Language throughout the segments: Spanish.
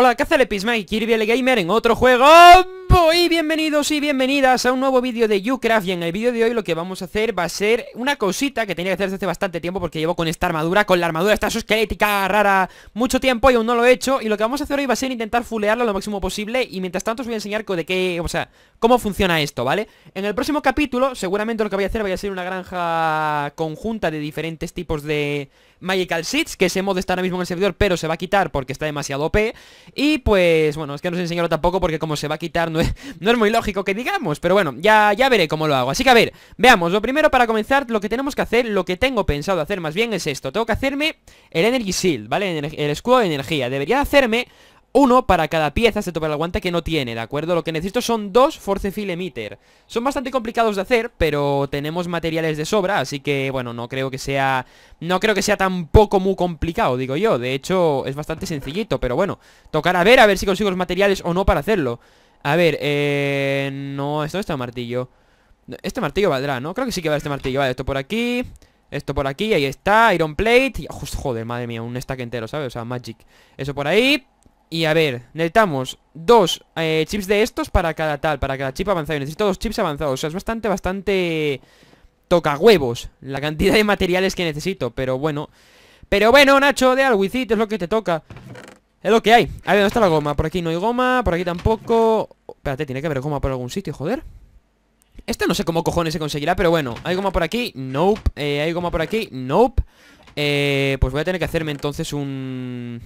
Hola, ¿qué hace el Epismay Kirby el Gamer en otro juego? Y bienvenidos y bienvenidas a un nuevo vídeo de Ucraft Y en el vídeo de hoy lo que vamos a hacer va a ser una cosita que tenía que hacer desde hace bastante tiempo Porque llevo con esta armadura, con la armadura esta esquelética rara mucho tiempo y aún no lo he hecho Y lo que vamos a hacer hoy va a ser intentar fulearla lo máximo posible Y mientras tanto os voy a enseñar de qué, o sea, cómo funciona esto, ¿vale? En el próximo capítulo seguramente lo que voy a hacer va a ser una granja conjunta de diferentes tipos de Magical Seeds, que ese mod está ahora mismo en el servidor, pero se va a quitar porque está demasiado OP. Y pues, bueno, es que no os enseñarlo tampoco porque como se va a quitar no es, no es muy lógico que digamos, pero bueno, ya, ya veré cómo lo hago. Así que a ver, veamos, lo primero para comenzar, lo que tenemos que hacer, lo que tengo pensado hacer más bien es esto. Tengo que hacerme el Energy Shield, ¿vale? el escudo de energía. Debería hacerme uno para cada pieza, se para el guante que no tiene, ¿de acuerdo? Lo que necesito son dos Force Field Emitter. Son bastante complicados de hacer, pero tenemos materiales de sobra, así que, bueno, no creo que sea... No creo que sea tampoco muy complicado, digo yo. De hecho, es bastante sencillito, pero bueno. Tocar a ver, a ver si consigo los materiales o no para hacerlo. A ver, eh... No, esto no está martillo. Este martillo valdrá, ¿no? Creo que sí que va este martillo. Vale, esto por aquí... Esto por aquí, ahí está, Iron Plate y, Joder, madre mía, un stack entero, ¿sabes? O sea, Magic Eso por ahí y a ver, necesitamos dos eh, chips de estos para cada tal, para cada chip avanzado. necesito dos chips avanzados. O sea, es bastante, bastante... Toca huevos la cantidad de materiales que necesito, pero bueno. Pero bueno, Nacho, de Alguicito es lo que te toca. Es lo que hay. A ver, ¿dónde está la goma? Por aquí no hay goma, por aquí tampoco... espérate, tiene que haber goma por algún sitio, joder. Esto no sé cómo cojones se conseguirá, pero bueno. ¿Hay goma por aquí? Nope. Eh, ¿Hay goma por aquí? Nope. Eh, pues voy a tener que hacerme entonces un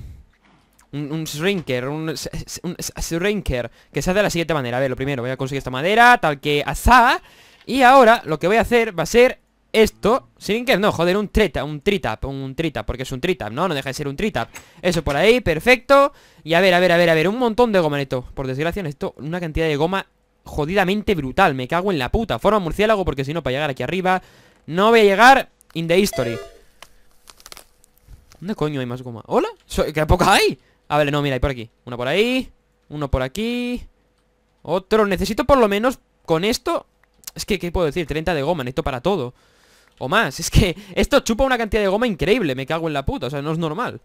un, shrinker, un, shrinker, que se hace de la siguiente manera. A ver, lo primero, voy a conseguir esta madera, tal que asá. Y ahora lo que voy a hacer va a ser esto, shrinker, no, joder, un treta, un tritap, un tritap, porque es un tritap, ¿no? No deja de ser un tritap. Eso por ahí, perfecto. Y a ver, a ver, a ver, a ver, un montón de goma neto. Por desgracia Esto una cantidad de goma jodidamente brutal. Me cago en la puta. Forma murciélago porque si no, para llegar aquí arriba, no voy a llegar in the history. ¿Dónde coño hay más goma? ¿Hola? ¿Qué poca hay? A ah, vale, no, mira, hay por aquí Uno por ahí, uno por aquí Otro, necesito por lo menos Con esto, es que, ¿qué puedo decir? 30 de goma, necesito para todo O más, es que esto chupa una cantidad de goma increíble Me cago en la puta, o sea, no es normal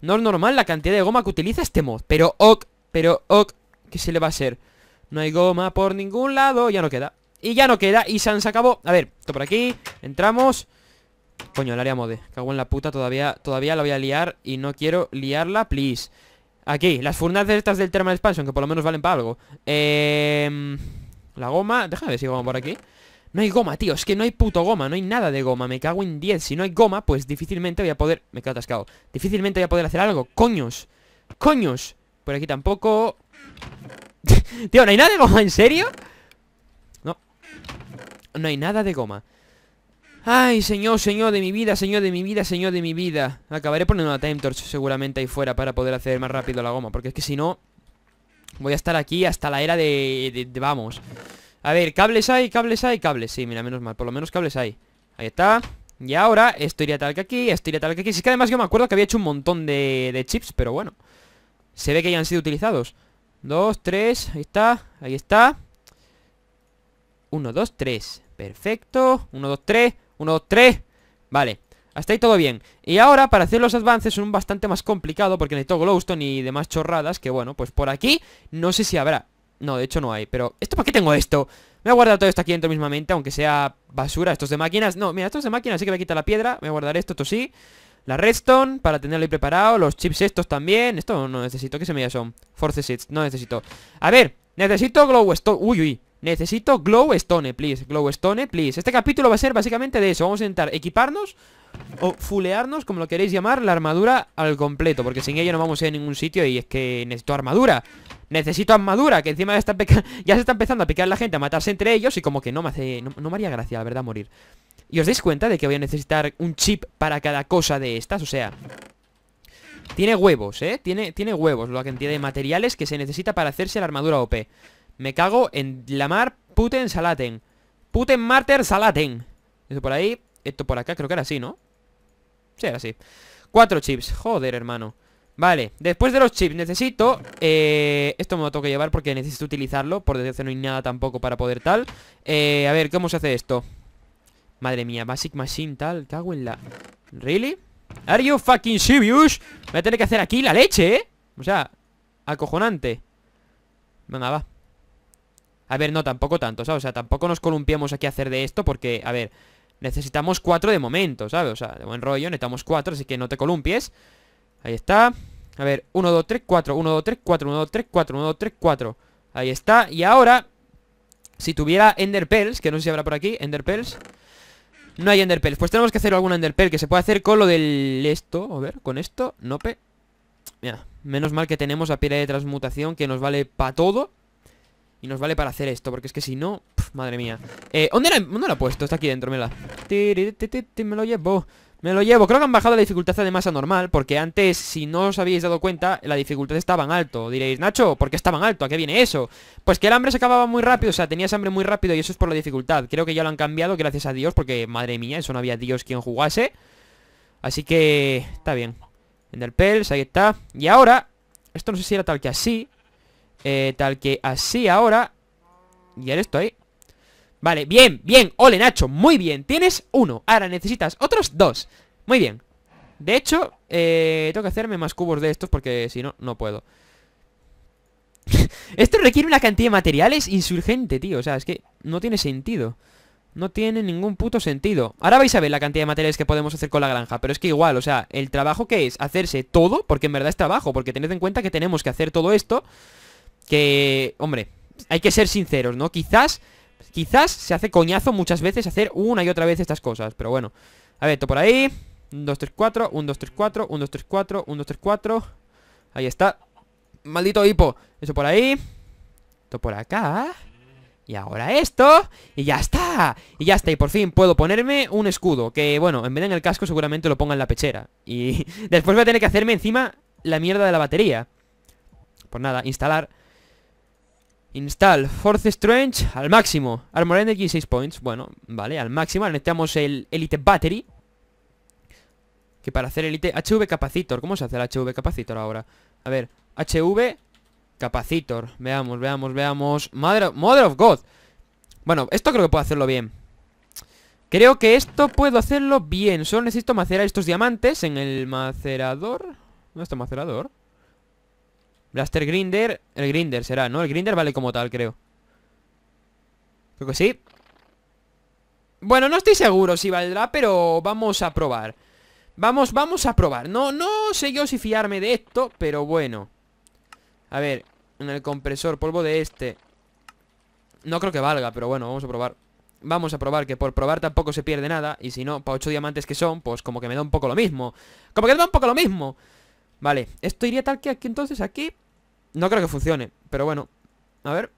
No es normal la cantidad de goma que utiliza este mod Pero ok, pero ok ¿Qué se le va a hacer? No hay goma por ningún lado, ya no queda Y ya no queda, y Sans acabó A ver, esto por aquí, entramos Coño, el área mode. Cago en la puta, todavía, todavía la voy a liar y no quiero liarla, please. Aquí, las de estas del Thermal Expansion, que por lo menos valen para algo. Em, la goma, déjame ver si goma por aquí. No hay goma, tío, es que no hay puto goma, no hay nada de goma, me cago en 10. Si no hay goma, pues difícilmente voy a poder... Me quedo atascado. Difícilmente voy a poder hacer algo. Coños. Coños. Por aquí tampoco. tío, no hay nada de goma, ¿en serio? No. No hay nada de goma. Ay, señor, señor de mi vida, señor de mi vida, señor de mi vida Acabaré poniendo una time torch seguramente ahí fuera Para poder hacer más rápido la goma Porque es que si no Voy a estar aquí hasta la era de, Vamos A ver, cables hay, cables hay, cables Sí, mira, menos mal, por lo menos cables hay Ahí está Y ahora, esto iría tal que aquí, esto iría tal que aquí Si es que además yo me acuerdo que había hecho un montón de, de chips Pero bueno Se ve que ya han sido utilizados Dos, tres, ahí está, ahí está Uno, dos, tres Perfecto, uno, dos, tres uno tres Vale, hasta ahí todo bien Y ahora para hacer los avances son bastante más complicado Porque necesito glowstone y demás chorradas Que bueno, pues por aquí no sé si habrá No, de hecho no hay, pero ¿esto para qué tengo esto? Me voy guardado todo esto aquí dentro mismamente Aunque sea basura, estos de máquinas No, mira, estos de máquinas sí que me quita la piedra Me voy a guardar esto, esto sí la redstone para tenerlo ahí preparado Los chips estos también Esto no necesito, ¿qué semillas son? Force seeds, no necesito A ver, necesito glowstone Uy, uy Necesito glowstone, please Glowstone, please Este capítulo va a ser básicamente de eso Vamos a intentar equiparnos O fulearnos, como lo queréis llamar La armadura al completo Porque sin ella no vamos a ir a ningún sitio Y es que necesito armadura Necesito armadura Que encima ya se está empezando a picar la gente A matarse entre ellos Y como que no me hace No, me haría gracia, la verdad, morir Y os dais cuenta de que voy a necesitar un chip Para cada cosa de estas O sea, tiene huevos, ¿eh? Tiene, tiene huevos la cantidad de materiales que se necesita para hacerse la armadura OP me cago en la mar puten salaten. Puten marter salaten. Esto por ahí, esto por acá, creo que era así, ¿no? Sí, era así. Cuatro chips, joder, hermano. Vale, después de los chips necesito... Eh, esto me lo tengo que llevar porque necesito utilizarlo. Por desgracia no hay nada tampoco para poder tal. Eh, a ver, ¿cómo se hace esto? Madre mía, Basic Machine tal, cago en la... ¿Really? ¿Are you fucking serious? Voy a tener que hacer aquí la leche, ¿eh? O sea, acojonante Venga, va a ver, no, tampoco tanto, ¿sabes? O sea, tampoco nos columpiamos aquí a hacer de esto porque, a ver, necesitamos cuatro de momento, ¿sabes? O sea, de buen rollo, necesitamos cuatro, así que no te columpies. Ahí está. A ver, 1, 2, 3, 4, 1, 2, 3, 4, 1, 2, 3, 4, 1, 2, 3, 4. Ahí está. Y ahora, si tuviera Ender Pearls, que no sé si habrá por aquí, Ender Pearls. No hay Ender Pearls. Pues tenemos que hacer alguna Ender Pearl que se puede hacer con lo del esto. A ver, con esto, nope. Mira, menos mal que tenemos a piedra de transmutación que nos vale para todo. Y nos vale para hacer esto, porque es que si no... madre mía. Eh, ¿dónde la, ¿dónde lo ha puesto? Está aquí dentro, mela. Me lo llevo. Me lo llevo. Creo que han bajado la dificultad además a normal, porque antes, si no os habéis dado cuenta, la dificultad estaba en alto. Diréis, Nacho, ¿por qué estaba en alto? ¿A qué viene eso? Pues que el hambre se acababa muy rápido, o sea, tenías hambre muy rápido y eso es por la dificultad. Creo que ya lo han cambiado, gracias a Dios, porque, madre mía, eso no había Dios quien jugase. Así que... está bien. en el pels, ahí está. Y ahora... Esto no sé si era tal que así... Eh, tal que así ahora Y ahora estoy Vale, bien, bien, ole Nacho, muy bien Tienes uno, ahora necesitas otros dos Muy bien De hecho, eh, tengo que hacerme más cubos de estos Porque si no, no puedo Esto requiere una cantidad de materiales insurgente, tío O sea, es que no tiene sentido no tiene ningún puto sentido Ahora vais a ver la cantidad de materiales que podemos hacer con la granja Pero es que igual, o sea, el trabajo que es Hacerse todo, porque en verdad es trabajo Porque tened en cuenta que tenemos que hacer todo esto que, hombre, hay que ser sinceros, ¿no? Quizás, quizás se hace coñazo muchas veces hacer una y otra vez estas cosas, pero bueno. A ver, esto por ahí. 1, 2, 3, 4, 1, 2, 3, 4, 1, 2, 3, 4, 1, 2, 3, 4. Ahí está. Maldito hipo. Eso por ahí. Esto por acá. Y ahora esto, y ya está Y ya está, y por fin puedo ponerme un escudo Que bueno, en vez de en el casco seguramente lo ponga en la pechera Y después voy a tener que hacerme encima la mierda de la batería Pues nada, instalar Install Force Strange al máximo. Armor Energy 6 points. Bueno, vale, al máximo. necesitamos el Elite Battery. Que para hacer Elite... HV Capacitor. ¿Cómo se hace el HV Capacitor ahora? A ver, HV Capacitor. Veamos, veamos, veamos. Mother, mother of God. Bueno, esto creo que puedo hacerlo bien. Creo que esto puedo hacerlo bien. Solo necesito macerar estos diamantes en el macerador. ¿Dónde está el macerador? Blaster Grinder. El Grinder será, ¿no? El Grinder vale como tal, creo. Creo que sí. Bueno, no estoy seguro si valdrá, pero vamos a probar. Vamos, vamos a probar. No, no sé yo si fiarme de esto, pero bueno. A ver, en el compresor, polvo de este. No creo que valga, pero bueno, vamos a probar. Vamos a probar, que por probar tampoco se pierde nada. Y si no, para 8 diamantes que son, pues como que me da un poco lo mismo. Como que me da un poco lo mismo. Vale, esto iría tal que aquí entonces, aquí No creo que funcione, pero bueno A ver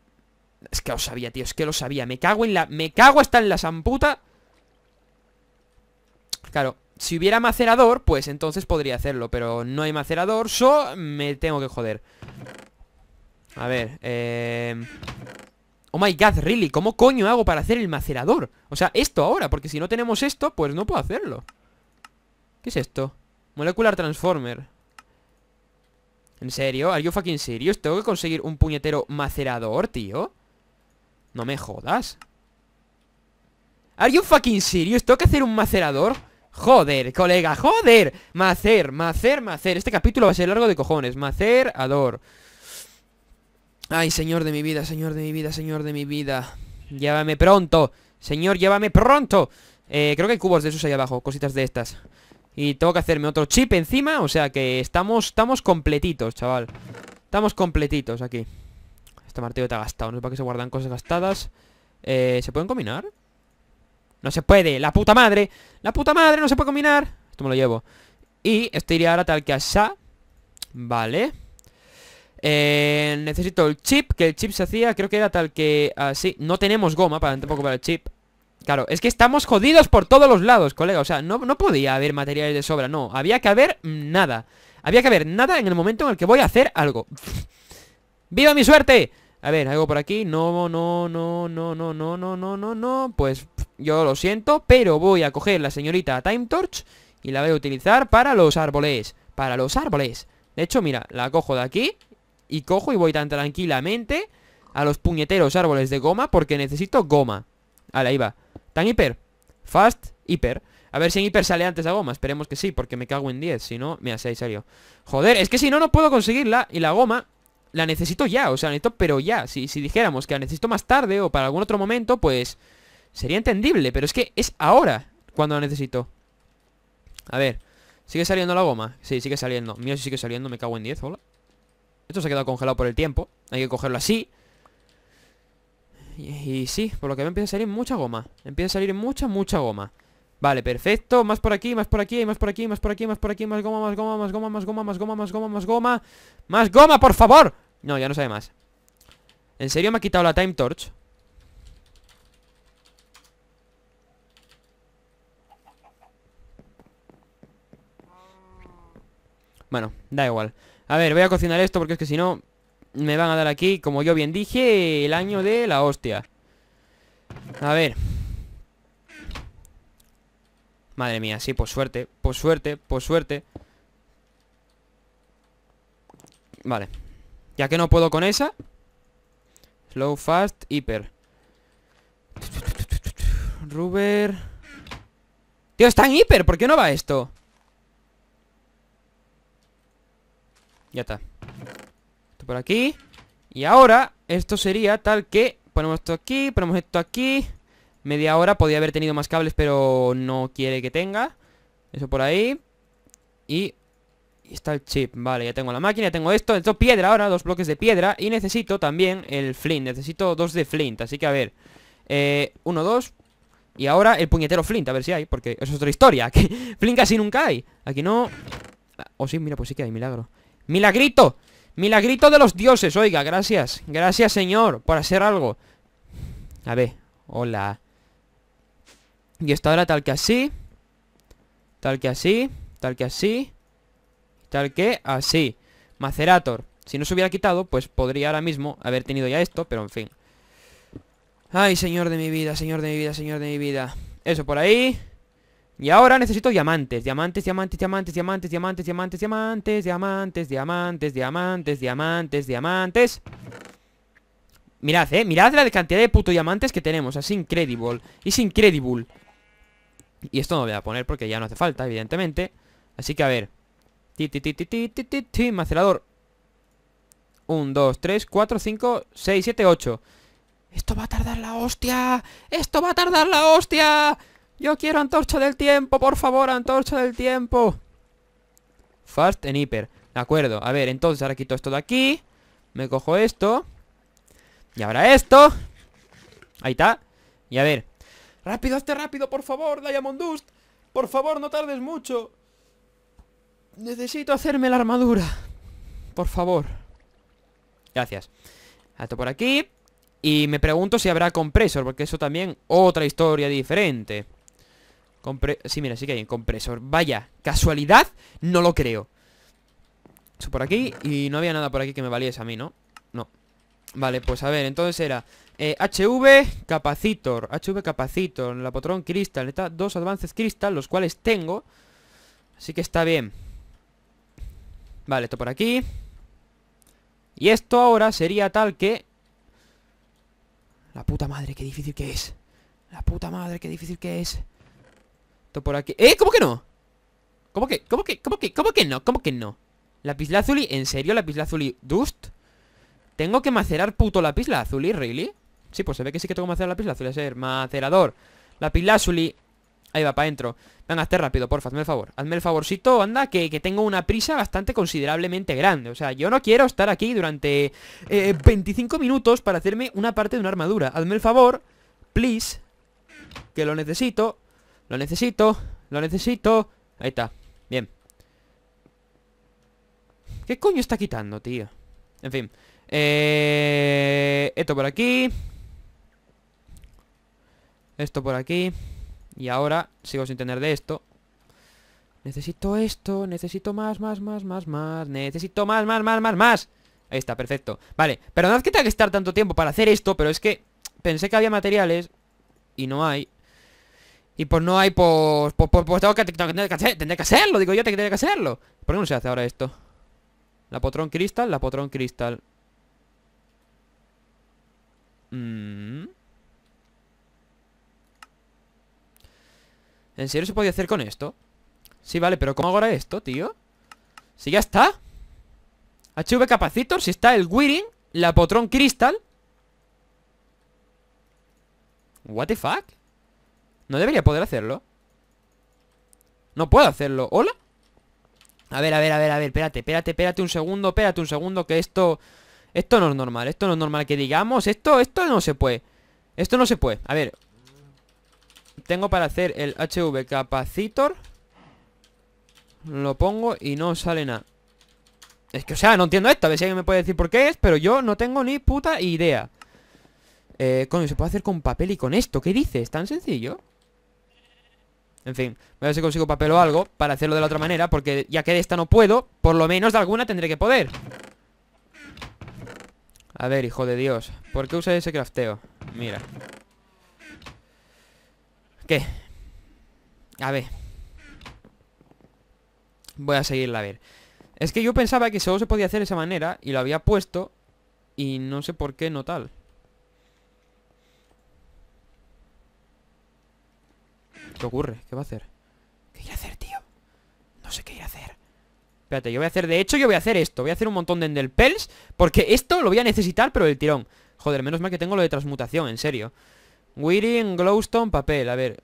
Es que lo sabía, tío, es que lo sabía Me cago en la... Me cago hasta en la samputa Claro, si hubiera macerador, pues entonces podría hacerlo Pero no hay macerador, so me tengo que joder A ver, eh... Oh my god, really, ¿cómo coño hago para hacer el macerador? O sea, esto ahora, porque si no tenemos esto, pues no puedo hacerlo ¿Qué es esto? Molecular Transformer ¿En serio? ¿Are you fucking serious? Tengo que conseguir un puñetero macerador, tío No me jodas ¿Are you fucking serious? ¿Tengo que hacer un macerador? Joder, colega, joder Macer, macer, macer Este capítulo va a ser largo de cojones Macerador Ay, señor de mi vida, señor de mi vida, señor de mi vida Llévame pronto Señor, llévame pronto eh, creo que hay cubos de esos ahí abajo, cositas de estas y tengo que hacerme otro chip encima O sea que estamos, estamos completitos, chaval Estamos completitos aquí Este martillo te ha gastado No es para que se guardan cosas gastadas eh, ¿Se pueden combinar? No se puede, la puta madre La puta madre, no se puede combinar Esto me lo llevo Y esto iría ahora tal que allá Vale eh, Necesito el chip Que el chip se hacía, creo que era tal que así ah, No tenemos goma para tampoco para el chip Claro, es que estamos jodidos por todos los lados, colega O sea, no, no podía haber materiales de sobra, no Había que haber nada Había que haber nada en el momento en el que voy a hacer algo ¡Viva mi suerte! A ver, algo por aquí. No, no, no, no, no, no, no, no, no, no. Pues yo lo siento, pero voy a coger la señorita Time Torch y la voy a utilizar para los árboles. Para los árboles. De hecho, mira, la cojo de aquí y cojo y voy tan tranquilamente a los puñeteros árboles de goma porque necesito goma. Vale, ahí va. Tan hiper. Fast, hiper. A ver si en hiper sale antes la goma. Esperemos que sí, porque me cago en 10. Si no, me si ahí Joder, es que si no, no puedo conseguirla. Y la goma la necesito ya. O sea, la necesito, pero ya. Si, si dijéramos que la necesito más tarde o para algún otro momento, pues sería entendible. Pero es que es ahora cuando la necesito. A ver. ¿Sigue saliendo la goma? Sí, sigue saliendo. Mío si sigue saliendo. Me cago en 10. Hola. Esto se ha quedado congelado por el tiempo. Hay que cogerlo así. Y, sí, por lo que veo empieza a salir mucha goma Empieza a salir mucha, mucha goma Vale, perfecto, más por aquí, más por aquí, más por aquí, más por aquí, más por aquí, más goma, más goma, más goma, más goma, más goma, más goma, más goma ¡Más goma, por favor! No, ya no sabe más ¿En serio me ha quitado la Time Torch? Bueno, da igual A ver, voy a cocinar esto porque es que si no me van a dar aquí, como yo bien dije, el año de la hostia. A ver. Madre mía, sí, por suerte, por suerte, por suerte. Vale. Ya que no puedo con esa. Slow, fast, hiper. Ruber. Tío, está en hiper. ¿Por qué no va esto? Ya está por aquí Y ahora esto sería tal que Ponemos esto aquí, ponemos esto aquí Media hora, Podría haber tenido más cables Pero no quiere que tenga Eso por ahí Y está el chip, vale, ya tengo la máquina, ya tengo esto esto piedra ahora, dos bloques de piedra Y necesito también el flint, necesito dos de flint Así que a ver, eh, uno, dos Y ahora el puñetero flint, a ver si hay Porque eso es otra historia, que flint casi nunca hay Aquí no... Ah, o oh, sí, mira, pues sí que hay, milagro ¡Milagrito! Milagrito de los dioses, oiga, gracias Gracias, señor, por hacer algo A ver, hola Y esta ahora tal que así Tal que así Tal que así Tal que así Macerator Si no se hubiera quitado, pues podría ahora mismo haber tenido ya esto Pero en fin Ay, señor de mi vida, señor de mi vida, señor de mi vida Eso por ahí y ahora necesito diamantes, diamantes, diamantes, diamantes, diamantes, diamantes, diamantes, diamantes, diamantes, diamantes, diamantes, diamantes, diamantes. Mirad, eh, mirad la cantidad de puto diamantes que tenemos, es incredible, es increíble. Y esto no lo voy a poner porque ya no hace falta, evidentemente. Así que a ver. Ti, ti, ti, ti, ti, ti, ti, macelador. 1, 2, 3, 4, 5, 6, siete, 8. Esto va a tardar la hostia. Esto va a tardar la hostia. Yo quiero antorcha del tiempo, por favor, antorcha del tiempo. Fast en hiper. De acuerdo. A ver, entonces ahora quito esto de aquí. Me cojo esto. Y ahora esto. Ahí está. Y a ver. Rápido, este, rápido, por favor, Diamond Dust. Por favor, no tardes mucho. Necesito hacerme la armadura. Por favor. Gracias. Esto por aquí. Y me pregunto si habrá compresor, porque eso también otra historia diferente sí, mira, sí que hay un compresor Vaya, casualidad, no lo creo Eso por aquí Y no había nada por aquí que me valiese a mí, ¿no? No Vale, pues a ver, entonces era HV eh, Capacitor HV Capacitor, la potrón cristal dos Advances cristal los cuales tengo Así que está bien Vale, esto por aquí Y esto ahora sería tal que La puta madre, qué difícil que es La puta madre, qué difícil que es esto por aquí. ¡Eh! ¿Cómo que no? ¿Cómo que? ¿Cómo que? ¿Cómo que? ¿Cómo que no? ¿Cómo que no? y, ¿en serio? la y Dust ¿Tengo que macerar puto y ¿Really? Sí, pues se ve que sí que tengo que macerar lazuli A ser macerador La y Ahí va, para adentro Venga, hazte rápido, porfa, hazme el favor Hazme el favorcito, anda, que, tengo una prisa bastante considerablemente grande O sea, yo no quiero estar aquí durante 25 eh, minutos para hacerme una parte de una armadura Hazme el favor, please Que lo necesito lo necesito, lo necesito Ahí está, bien ¿Qué coño está quitando, tío? En fin eh, Esto por aquí Esto por aquí Y ahora sigo sin tener de esto Necesito esto, necesito más, más, más, más, más Necesito más, más, más, más, más Ahí está, perfecto Vale, es que tenga que estar tanto tiempo para hacer esto Pero es que pensé que había materiales Y no hay y pues no hay, pues, pues, pues, pues tengo que, tendré que, hacerlo, digo yo, tengo que hacerlo. ¿Por qué no se hace ahora esto? La potrón cristal, la potrón cristal. Mm. ¿En serio se podía hacer con esto? Sí, vale, pero ¿cómo hago ahora esto, tío? Si ya está. HV Capacitor, si está el Wiring la potrón cristal. What the fuck? ¿No debería poder hacerlo? No puedo hacerlo ¿Hola? A ver, a ver, a ver, a ver Espérate, espérate, espérate un segundo Espérate un segundo Que esto... Esto no es normal Esto no es normal que digamos Esto, esto no se puede Esto no se puede A ver Tengo para hacer el HV Capacitor Lo pongo y no sale nada Es que, o sea, no entiendo esto A ver si alguien me puede decir por qué es Pero yo no tengo ni puta idea eh, coño, se puede hacer con papel y con esto ¿Qué dices? ¿Tan sencillo? En fin, voy a ver si consigo papel o algo Para hacerlo de la otra manera, porque ya que de esta no puedo Por lo menos de alguna tendré que poder A ver, hijo de Dios ¿Por qué usa ese crafteo? Mira ¿Qué? A ver Voy a seguirla a ver Es que yo pensaba que solo se podía hacer de esa manera Y lo había puesto Y no sé por qué no tal ¿Qué ocurre? ¿Qué va a hacer? ¿Qué ir a hacer, tío? No sé qué ir a hacer Espérate, yo voy a hacer... De hecho, yo voy a hacer esto Voy a hacer un montón de endelpels Porque esto lo voy a necesitar, pero el tirón Joder, menos mal que tengo lo de transmutación, en serio Wearing, glowstone, papel A ver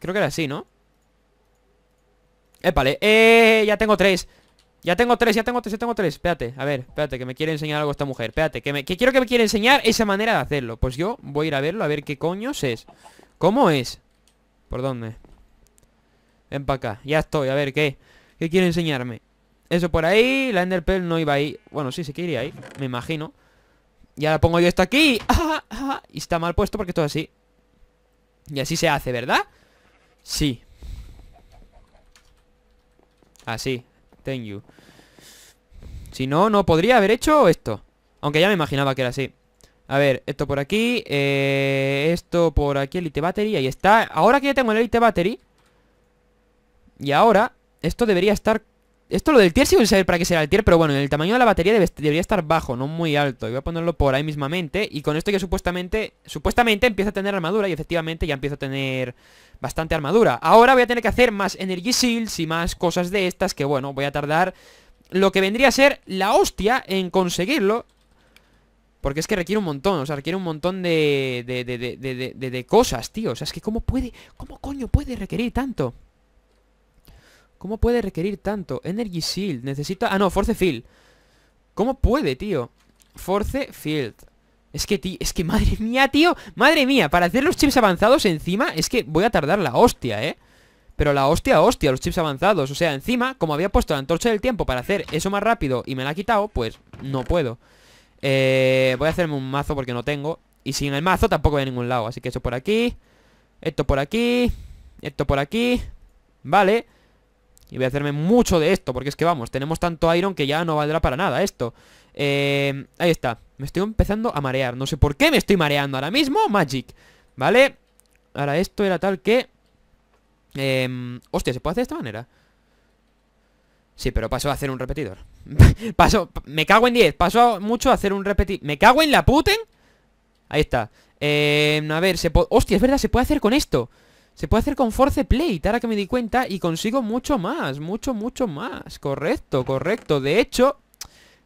Creo que era así, ¿no? Épale ¡Eh! Ya tengo tres ya tengo tres, ya tengo tres, ya tengo tres Espérate, a ver, espérate, que me quiere enseñar algo esta mujer Espérate, que, me, que quiero que me quiere enseñar esa manera de hacerlo Pues yo voy a ir a verlo, a ver qué coños es ¿Cómo es? ¿Por dónde? Ven para acá. Ya estoy. A ver, ¿qué? ¿Qué quiere enseñarme? Eso por ahí. La Enderpearl no iba ahí. Bueno, sí, se sí que iría ahí. Me imagino. Y ahora pongo yo esto aquí. Ah, ah, ah. y está mal puesto porque todo así. Y así se hace, ¿verdad? Sí. Así. Thank you. Si no, no podría haber hecho esto. Aunque ya me imaginaba que era así. A ver, esto por aquí eh, Esto por aquí, Elite Battery Ahí está, ahora que ya tengo el Elite Battery Y ahora Esto debería estar Esto lo del tier sigo sin saber para qué será el tier Pero bueno, el tamaño de la batería debería estar bajo No muy alto, y voy a ponerlo por ahí mismamente Y con esto ya supuestamente Supuestamente empieza a tener armadura Y efectivamente ya empiezo a tener Bastante armadura Ahora voy a tener que hacer más Energy Shields Y más cosas de estas Que bueno, voy a tardar lo que vendría a ser la hostia en conseguirlo porque es que requiere un montón, o sea, requiere un montón de, de, de, de cosas, tío. O sea, es que cómo puede, cómo coño puede requerir tanto. ¿Cómo puede requerir tanto? Energy Shield, necesita... Ah, no, Force Field. ¿Cómo puede, tío? Force Field. Es que, tío, es que madre mía, tío. Madre mía, para hacer los chips avanzados encima es que voy a tardar la hostia, ¿eh? Pero la hostia, hostia, los chips avanzados. O sea, encima, como había puesto la antorcha del tiempo para hacer eso más rápido y me la ha quitado, pues no puedo. Eh, voy a hacerme un mazo porque no tengo. Y sin el mazo tampoco voy a ningún lado. Así que eso por aquí. Esto por aquí. Esto por aquí. Vale. Y voy a hacerme mucho de esto. Porque es que vamos, tenemos tanto iron que ya no valdrá para nada esto. Eh, ahí está. Me estoy empezando a marear. No sé por qué me estoy mareando ahora mismo. Magic. Vale. Ahora esto era tal que... Eh, hostia, ¿se puede hacer de esta manera? Sí, pero paso a hacer un repetidor Paso, me cago en 10 Paso mucho a hacer un repetidor Me cago en la puten Ahí está eh, A ver, se Hostia, es verdad, se puede hacer con esto Se puede hacer con force plate Ahora que me di cuenta Y consigo mucho más Mucho, mucho más Correcto, correcto De hecho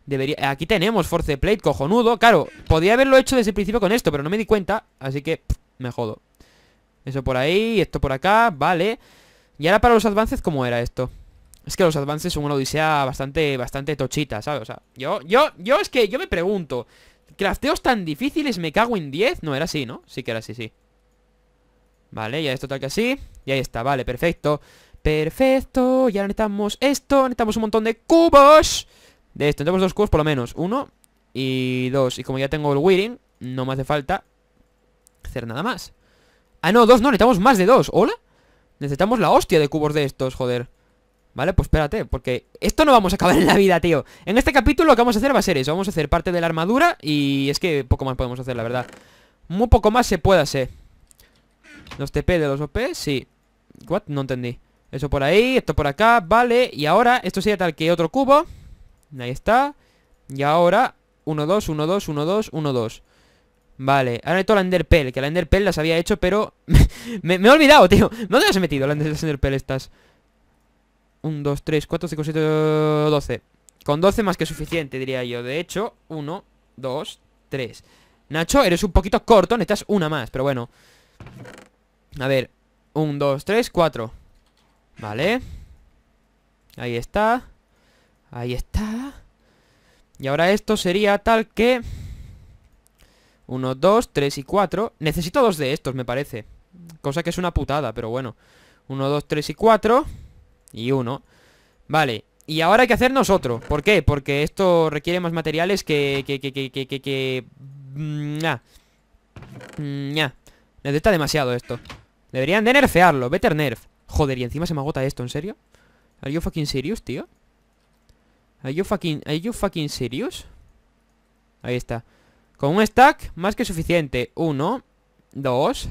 debería Aquí tenemos force plate Cojonudo Claro, podía haberlo hecho desde el principio con esto Pero no me di cuenta Así que me jodo Eso por ahí Esto por acá Vale Y ahora para los avances, ¿Cómo era esto? Es que los avances son una odisea bastante, bastante tochita, ¿sabes? O sea, yo, yo, yo es que yo me pregunto Crafteos tan difíciles, me cago en 10 No, era así, ¿no? Sí que era así, sí Vale, ya esto tal que así Y ahí está, vale, perfecto Perfecto, ya necesitamos esto Necesitamos un montón de cubos De esto, necesitamos dos cubos por lo menos Uno y dos Y como ya tengo el wearing, no me hace falta Hacer nada más Ah, no, dos no, necesitamos más de dos, ¿hola? Necesitamos la hostia de cubos de estos, joder Vale, pues espérate, porque esto no vamos a acabar en la vida, tío En este capítulo lo que vamos a hacer va a ser eso Vamos a hacer parte de la armadura y es que poco más podemos hacer, la verdad Muy poco más se puede hacer Los TP de los OP, sí What? No entendí Eso por ahí, esto por acá, vale Y ahora, esto sería tal que otro cubo Ahí está Y ahora, 1, 2, 1, 2, 1, 2, 1, 2 Vale, ahora necesito la Enderpell Que la Enderpell las había hecho, pero me, me, he olvidado, tío ¿Dónde las he metido, las Enderpell estas? 1, 2, 3, 4, 5, 7, 12 Con 12 más que suficiente, diría yo De hecho, 1, 2, 3 Nacho, eres un poquito corto, necesitas una más Pero bueno A ver, 1, 2, 3, 4 Vale Ahí está Ahí está Y ahora esto sería tal que 1, 2, 3 y 4 Necesito dos de estos, me parece Cosa que es una putada, pero bueno 1, 2, 3 y 4 y uno. Vale, y ahora hay que hacernos otro. ¿Por qué? Porque esto requiere más materiales que... que, que, que, que, que, que... Mm, ah, mm, ah. Necesita demasiado esto. Deberían de nerfearlo. Better nerf. Joder, y encima se me agota esto, ¿en serio? ¿Are you fucking serious, tío? ¿Are you fucking, are you fucking serious? Ahí está. Con un stack más que suficiente. Uno, dos,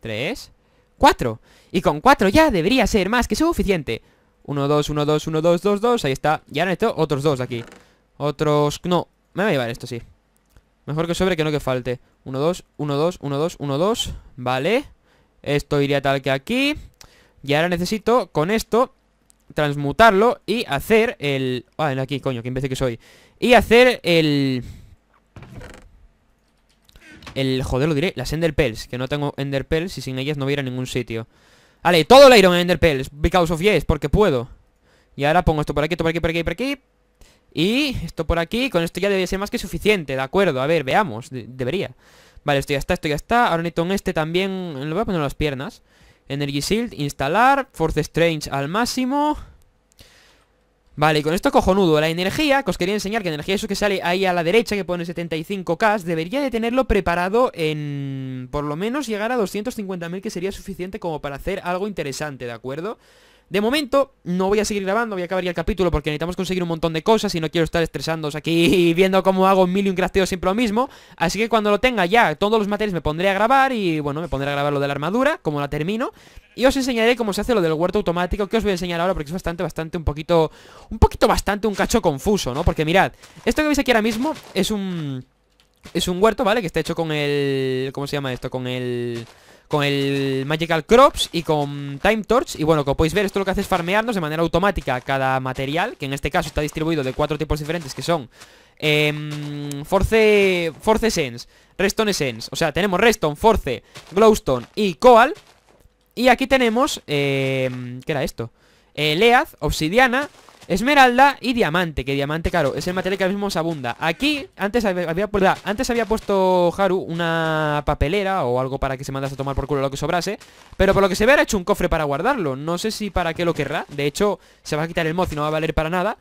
tres, cuatro. Y con cuatro ya debería ser más que suficiente. 1, 2, 1, 2, 1, 2, 2, 2 Ahí está Y ahora necesito otros dos aquí Otros... No Me voy a llevar esto, sí Mejor que sobre que no que falte 1, 2, 1, 2, 1, 2, 1, 2 Vale Esto iría tal que aquí Y ahora necesito con esto Transmutarlo y hacer el... Ah, aquí, coño, que imbécil que soy Y hacer el... El... Joder, lo diré Las Ender Pearls Que no tengo Ender Pearls y sin ellas no voy a ir a ningún sitio Vale, todo el Iron en Because of yes, porque puedo Y ahora pongo esto por aquí, esto por aquí, por aquí, por aquí Y esto por aquí Con esto ya debería ser más que suficiente, de acuerdo A ver, veamos, debería Vale, esto ya está, esto ya está Ahora necesito en este también, lo voy a poner las piernas Energy Shield, instalar Force Strange al máximo Vale, y con esto cojonudo, la energía, que os quería enseñar que energía eso que sale ahí a la derecha, que pone 75k, debería de tenerlo preparado en... por lo menos llegar a 250.000, que sería suficiente como para hacer algo interesante, ¿de acuerdo? De momento, no voy a seguir grabando, voy a acabar ya el capítulo porque necesitamos conseguir un montón de cosas y no quiero estar estresándoos aquí viendo cómo hago mil y un crafteo siempre lo mismo. Así que cuando lo tenga ya, todos los materiales me pondré a grabar y bueno, me pondré a grabar lo de la armadura, como la termino. Y os enseñaré cómo se hace lo del huerto automático que os voy a enseñar ahora porque es bastante, bastante, un poquito, un poquito bastante, un cacho confuso, ¿no? Porque mirad, esto que veis aquí ahora mismo es un... Es un huerto, ¿vale? Que está hecho con el... ¿Cómo se llama esto? Con el con el Magical Crops y con Time Torch Y bueno, como podéis ver, esto lo que hace es farmearnos de manera automática cada material Que en este caso está distribuido de cuatro tipos diferentes que son em, Force, Force Essence, Redstone Essence O sea, tenemos Redstone, Force, Glowstone y Coal Y aquí tenemos, em, ¿qué era esto? Lead, eh, Leaz, Obsidiana, Esmeralda y diamante, que diamante, claro, es el material que ahora mismo se abunda Aquí, antes había, antes había puesto Haru una papelera o algo para que se mandase a tomar por culo lo que sobrase Pero por lo que se ve, ha hecho un cofre para guardarlo, no sé si para qué lo querrá De hecho, se va a quitar el mozo y no va a valer para nada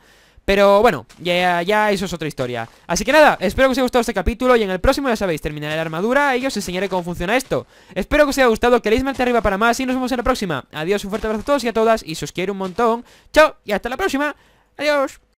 pero bueno, ya, ya eso es otra historia Así que nada, espero que os haya gustado este capítulo Y en el próximo ya sabéis, terminaré la armadura Y os enseñaré cómo funciona esto Espero que os haya gustado, queréis mantener arriba para más Y nos vemos en la próxima Adiós, un fuerte abrazo a todos y a todas Y si os quiero un montón Chao y hasta la próxima Adiós